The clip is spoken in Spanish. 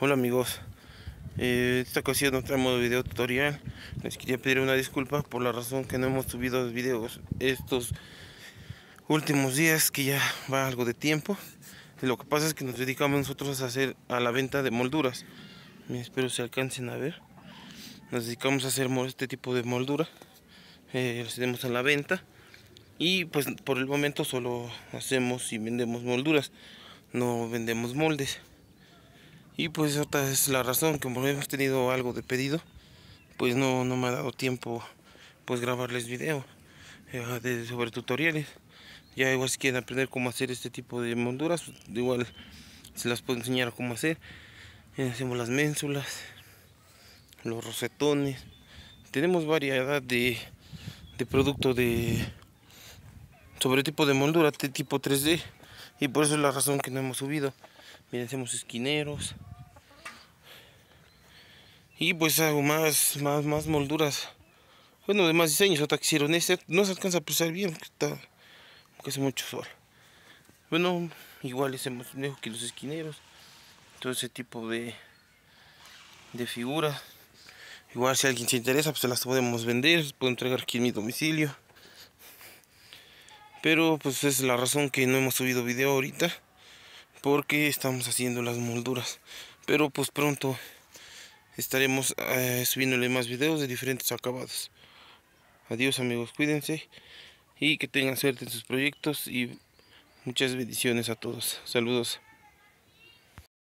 Hola amigos, eh, esta ocasión no modo video tutorial. Les quería pedir una disculpa por la razón que no hemos subido videos estos últimos días, que ya va algo de tiempo. Lo que pasa es que nos dedicamos nosotros a hacer a la venta de molduras. Espero se alcancen a ver. Nos dedicamos a hacer este tipo de moldura. Eh, los tenemos a la venta. Y pues por el momento solo hacemos y vendemos molduras. No vendemos moldes. Y pues esta es la razón, como hemos tenido algo de pedido, pues no, no me ha dado tiempo pues grabarles video eh, sobre tutoriales. Ya igual si quieren aprender cómo hacer este tipo de molduras, igual se las puedo enseñar cómo hacer. Eh, hacemos las ménsulas, los rosetones. Tenemos variedad de, de producto de sobre tipo de moldura tipo 3D y por eso es la razón que no hemos subido miren hacemos esquineros y pues hago más más más molduras bueno de más diseños que hicieron este no se alcanza a pesar bien porque está hace mucho sol bueno igual hacemos mejor que los esquineros todo ese tipo de de figuras igual si alguien se interesa pues se las podemos vender puedo entregar aquí en mi domicilio pero pues es la razón que no hemos subido video ahorita. Porque estamos haciendo las molduras. Pero pues pronto estaremos eh, subiéndole más videos de diferentes acabados. Adiós amigos, cuídense. Y que tengan suerte en sus proyectos. Y muchas bendiciones a todos. Saludos.